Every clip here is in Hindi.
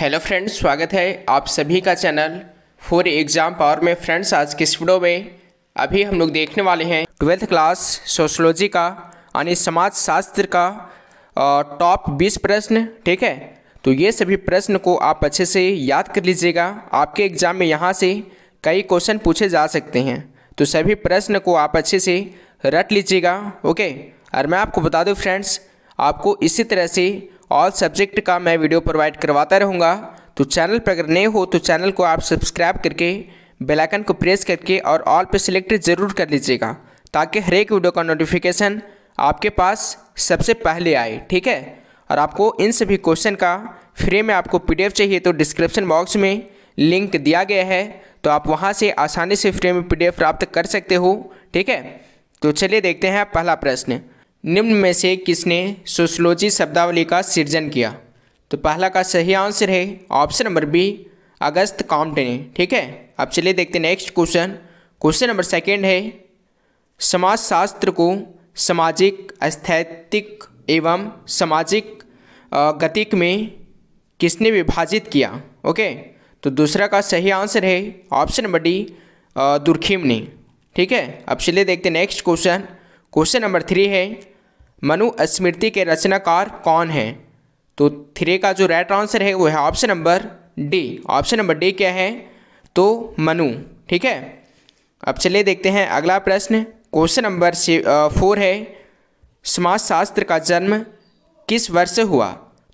हेलो फ्रेंड्स स्वागत है आप सभी का चैनल फॉर एग्ज़ाम पावर में फ्रेंड्स आज के इस वीडियो में अभी हम लोग देखने वाले हैं ट्वेल्थ क्लास सोशोलॉजी का यानी समाजशास्त्र का टॉप बीस प्रश्न ठीक है तो ये सभी प्रश्न को आप अच्छे से याद कर लीजिएगा आपके एग्ज़ाम में यहाँ से कई क्वेश्चन पूछे जा सकते हैं तो सभी प्रश्न को आप अच्छे से रट लीजिएगा ओके और मैं आपको बता दूँ फ्रेंड्स आपको इसी तरह से ऑल सब्जेक्ट का मैं वीडियो प्रोवाइड करवाता रहूँगा तो चैनल पर अगर नए हो तो चैनल को आप सब्सक्राइब करके बेलाइकन को प्रेस करके और ऑल पर सिलेक्ट ज़रूर कर लीजिएगा ताकि हर एक वीडियो का नोटिफिकेशन आपके पास सबसे पहले आए ठीक है और आपको इन सभी क्वेश्चन का फ्री में आपको पीडीएफ चाहिए तो डिस्क्रिप्शन बॉक्स में लिंक दिया गया है तो आप वहाँ से आसानी से फ्री में पीडीएफ प्राप्त कर सकते हो ठीक है तो चलिए देखते हैं पहला प्रश्न निम्न में से किसने सोशलॉजी शब्दावली का सृजन किया तो पहला का सही आंसर है option number B Auguste Comte ने ठीक है अब चलिए देखते हैं next question question number second है समाजशास्त्र को सामाजिक स्थैतिक एवं सामाजिक गतिक में किसने विभाजित किया ओके तो दूसरा का सही आंसर है ऑप्शन नंबर डी दुर्खीम ने ठीक है अब चलिए देखते हैं next question question number three है मनु स्मृति के रचनाकार कौन हैं तो थ्री का जो राइट आंसर है वो है option number D option number D क्या है तो मनु ठीक है अब चलिए देखते हैं अगला प्रश्न क्वेश्चन नंबर फोर है समाजशास्त्र का जन्म किस वर्ष हुआ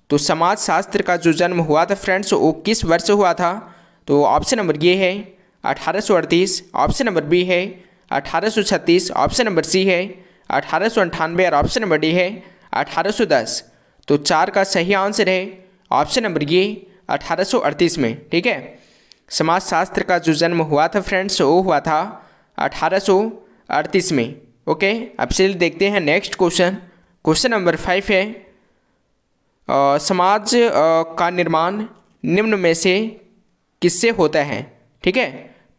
तो समाजशास्त्र का जो जन्म हुआ था फ्रेंड्स वो किस वर्ष हुआ था तो ऑप्शन नंबर ये है अठारह ऑप्शन नंबर बी है अठारह ऑप्शन नंबर सी है अठारह सौ अंठानवे और ऑप्शन नंबर डी है अठारह सौ दस तो चार का सही आंसर है ऑप्शन नंबर ये अठारह सौ अड़तीस में ठीक है समाजशास्त्र का जो जन्म हुआ था फ्रेंड्स वो हुआ था अठारह सौ अड़तीस में ओके अब चलिए देखते हैं next question question number five है आ, समाज आ, का निर्माण निम्न में से किससे होता है ठीक है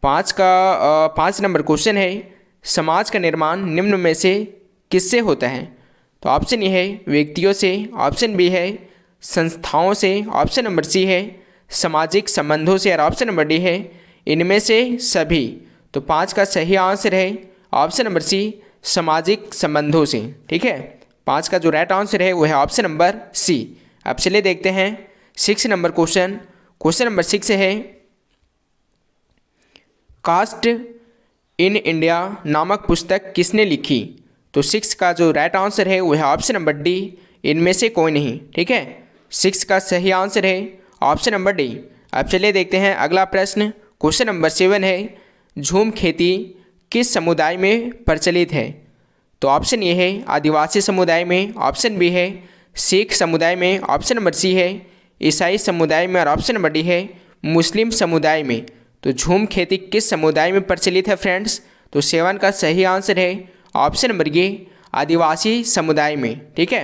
पाँच का पाँच नंबर क्वेश्चन है समाज का निर्माण निम्न में से किससे होता है तो ऑप्शन ए है व्यक्तियों से ऑप्शन बी है संस्थाओं से ऑप्शन नंबर सी है सामाजिक संबंधों से और ऑप्शन नंबर डी है इनमें से सभी तो पांच का सही आंसर है ऑप्शन नंबर सी सामाजिक संबंधों से ठीक है पांच का जो राइट आंसर है वो है ऑप्शन नंबर सी अब चलिए देखते हैं six number question question number six है कास्ट इन इंडिया नामक पुस्तक किसने लिखी तो सिक्स का जो राइट आंसर है वह ऑप्शन नंबर डी इनमें से कोई नहीं ठीक है सिक्स का सही आंसर है ऑप्शन नंबर डी अब चलिए देखते हैं अगला प्रश्न क्वेश्चन नंबर सेवन है झूम खेती किस समुदाय में प्रचलित है तो ऑप्शन ए है आदिवासी समुदाय में ऑप्शन बी है सिख समुदाय में ऑप्शन नंबर सी है ईसाई समुदाय में और ऑप्शन नंबर डी है मुस्लिम समुदाय में तो झूम खेती किस समुदाय में प्रचलित है फ्रेंड्स तो सेवन का सही आंसर है ऑप्शन नंबर ये आदिवासी समुदाय में ठीक है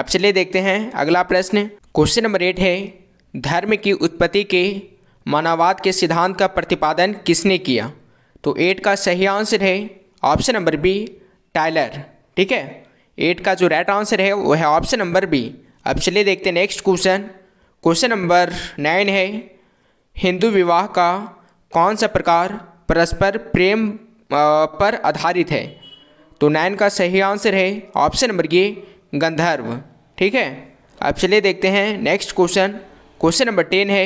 अब चलिए देखते हैं अगला प्रश्न क्वेश्चन नंबर एट है धर्म की उत्पत्ति के मानववाद के सिद्धांत का प्रतिपादन किसने किया तो एट का सही आंसर है ऑप्शन नंबर बी टाइलर ठीक है एट का जो राइट आंसर है वो है ऑप्शन नंबर बी अब चलिए देखते हैं next question question number nine है हिंदू विवाह का कौन सा प्रकार परस्पर प्रेम पर आधारित है तो नाइन का सही आंसर है ऑप्शन नंबर ये गंधर्व ठीक है अब चलिए देखते हैं next question question number ten है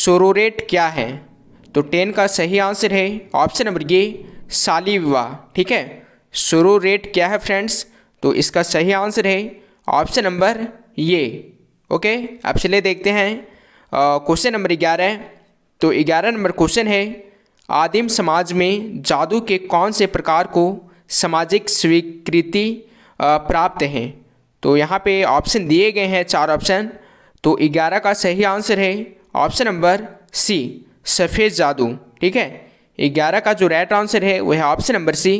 सोरोट क्या है तो टेन का सही आंसर है ऑप्शन नंबर ये साली विवाह ठीक है सोरोट रेट क्या है फ्रेंड्स तो इसका सही आंसर है ऑप्शन नंबर ये ओके अब चलिए देखते हैं क्वेश्चन नंबर ग्यारह तो ग्यारह नंबर क्वेश्चन है आदिम समाज में जादू के कौन से प्रकार को सामाजिक स्वीकृति प्राप्त हैं तो यहाँ पे ऑप्शन दिए गए हैं चार ऑप्शन तो ग्यारह का सही आंसर है ऑप्शन नंबर सी सफ़ेद जादू ठीक है ग्यारह का जो राइट आंसर है वह है ऑप्शन नंबर सी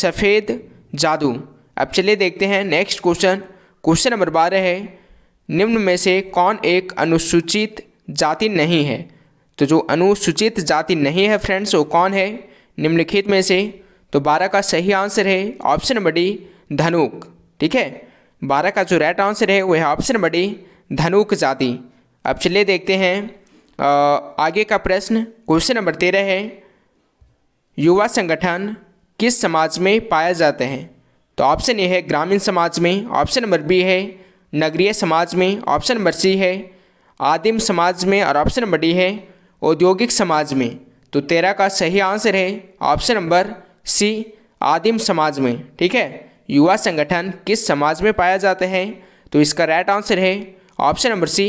सफ़ेद जादू अब चलिए देखते हैं नेक्स्ट क्वेश्चन क्वेश्चन नंबर बारह है निम्न में से कौन एक अनुसूचित जाति नहीं है तो जो अनुसूचित जाति नहीं है फ्रेंड्स वो कौन है निम्नलिखित में से तो बारह का सही आंसर है ऑप्शन नंबर डी धनुक ठीक है बारह का जो राइट आंसर है वह है ऑप्शन नंबर डी धनुक जाति अब चलिए देखते हैं आ, आगे का प्रश्न क्वेश्चन नंबर तेरह है युवा संगठन किस समाज में पाया जाते हैं तो ऑप्शन ए है ग्रामीण समाज में ऑप्शन नंबर बी है नगरीय समाज में ऑप्शन नंबर सी है आदिम समाज में और ऑप्शन नंबर डी है औद्योगिक समाज में तो तेरह का सही आंसर है ऑप्शन नंबर सी आदिम समाज में ठीक है युवा संगठन किस समाज में पाया जाते हैं तो इसका राइट आंसर है ऑप्शन नंबर सी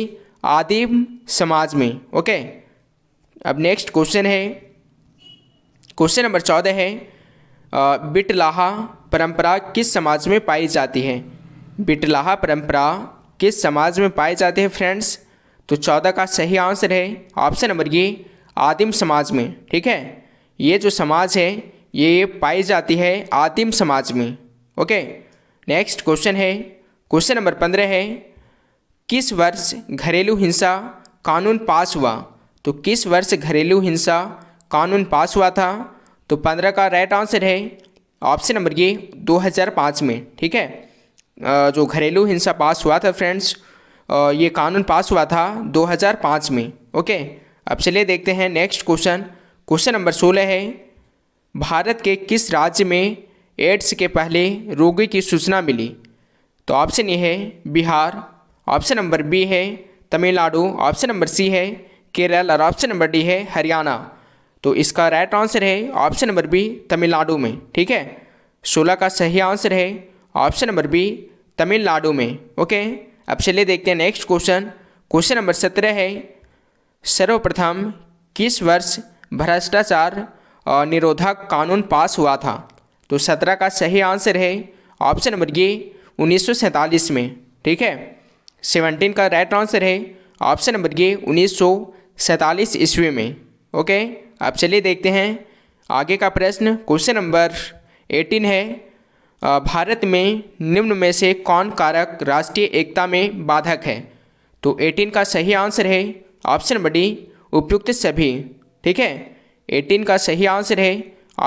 आदिम समाज में ओके अब नेक्स्ट क्वेश्चन है क्वेश्चन नंबर चौदह है बिटलाहा परंपरा किस समाज में पाई जाती है बिटलाहा परंपरा किस समाज में पाई जाती है फ्रेंड्स तो चौदह का सही आंसर है ऑप्शन नंबर ये आदिम समाज में ठीक है ये जो समाज है ये पाई जाती है आदिम समाज में ओके नेक्स्ट क्वेश्चन है क्वेश्चन नंबर पंद्रह है किस वर्ष घरेलू हिंसा कानून पास हुआ तो किस वर्ष घरेलू हिंसा कानून पास हुआ था तो पंद्रह का राइट आंसर है ऑप्शन नंबर ये 2005 में ठीक है जो घरेलू हिंसा पास हुआ था फ्रेंड्स ये कानून पास हुआ था 2005 में ओके अब चलिए देखते हैं नेक्स्ट क्वेश्चन क्वेश्चन नंबर सोलह है भारत के किस राज्य में एड्स के पहले रोगी की सूचना मिली तो ऑप्शन ए है बिहार ऑप्शन नंबर बी है तमिलनाडु ऑप्शन नंबर सी है केरल और ऑप्शन नंबर डी है हरियाणा तो इसका राइट आंसर है ऑप्शन नंबर बी तमिलनाडु में ठीक है सोलह का सही आंसर है ऑप्शन नंबर बी तमिलनाडु में ओके अब चलिए देखते हैं नेक्स्ट क्वेश्चन क्वेश्चन नंबर सत्रह है सर्वप्रथम किस वर्ष भ्रष्टाचार निरोधक कानून पास हुआ था तो सत्रह का सही आंसर है ऑप्शन नंबर ये उन्नीस में ठीक है सेवनटीन का राइट आंसर है ऑप्शन नंबर ये उन्नीस ईस्वी में ओके अब चलिए देखते हैं आगे का प्रश्न क्वेश्चन नंबर एटीन है भारत में निम्न में से कौन कारक राष्ट्रीय एकता में बाधक है तो 18 का सही आंसर है ऑप्शन नंबर डी उपयुक्त सभी ठीक है 18 का सही आंसर है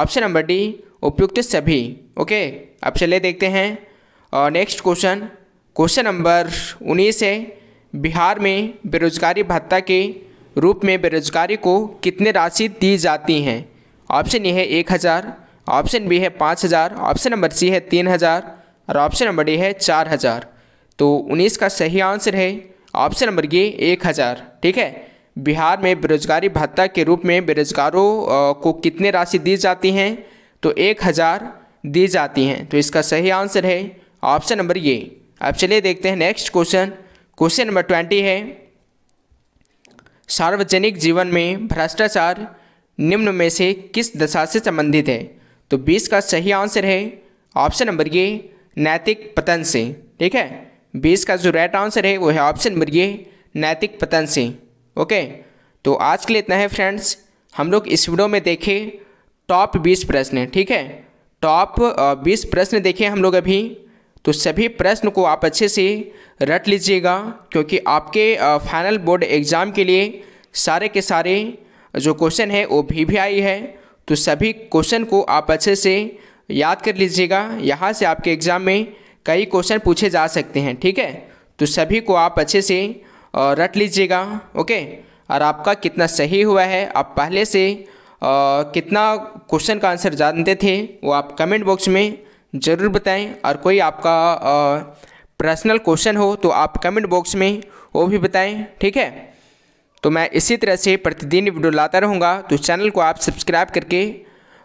ऑप्शन नंबर डी उपयुक्त सभी ओके अब चले देखते हैं और नेक्स्ट क्वेश्चन क्वेश्चन नंबर 19 है बिहार में बेरोजगारी भत्ता के रूप में बेरोजगारी को कितने राशि दी जाती हैं ऑप्शन ये है एक हज़ार ऑप्शन बी है पाँच हज़ार ऑप्शन नंबर सी है तीन हज़ार और ऑप्शन नंबर डी है चार हज़ार तो उन्नीस का सही आंसर है ऑप्शन नंबर ये एक हज़ार ठीक है बिहार में बेरोजगारी भत्ता के रूप में बेरोजगारों को कितने राशि दी जाती हैं तो एक हज़ार दी जाती हैं तो इसका सही आंसर है ऑप्शन नंबर ये अब चलिए देखते हैं next question question number twenty है सार्वजनिक जीवन में भ्रष्टाचार निम्न में से किस दशा से संबंधित है तो बीस का सही आंसर है ऑप्शन नंबर ये नैतिक पतन से ठीक है बीस का जो राइट आंसर है वो है ऑप्शन नंबर ये नैतिक पतन से ओके तो आज के लिए इतना है फ्रेंड्स हम लोग इस वीडियो में देखें टॉप बीस प्रश्न ठीक है टॉप बीस प्रश्न देखें हम लोग अभी तो सभी प्रश्न को आप अच्छे से रट लीजिएगा क्योंकि आपके फाइनल बोर्ड एग्ज़ाम के लिए सारे के सारे जो क्वेश्चन है वो भी, भी आई है तो सभी क्वेश्चन को आप अच्छे से याद कर लीजिएगा यहाँ से आपके एग्ज़ाम में कई क्वेश्चन पूछे जा सकते हैं ठीक है तो सभी को आप अच्छे से रट लीजिएगा ओके और आपका कितना सही हुआ है आप पहले से आ, कितना क्वेश्चन का आंसर जानते थे वो आप कमेंट बॉक्स में ज़रूर बताएं और कोई आपका पर्सनल क्वेश्चन हो तो आप कमेंट बॉक्स में वो भी बताएं ठीक है तो मैं इसी तरह से प्रतिदिन वीडियो लाता रहूँगा तो चैनल को आप सब्सक्राइब करके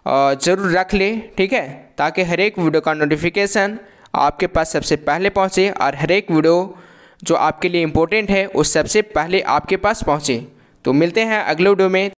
ज़रूर रख लें ठीक है ताकि हर एक वीडियो का नोटिफिकेशन आपके पास सबसे पहले पहुँचे और हर एक वीडियो जो आपके लिए इम्पोर्टेंट है वो सबसे पहले आपके पास पहुँचे तो मिलते हैं अगले वीडियो में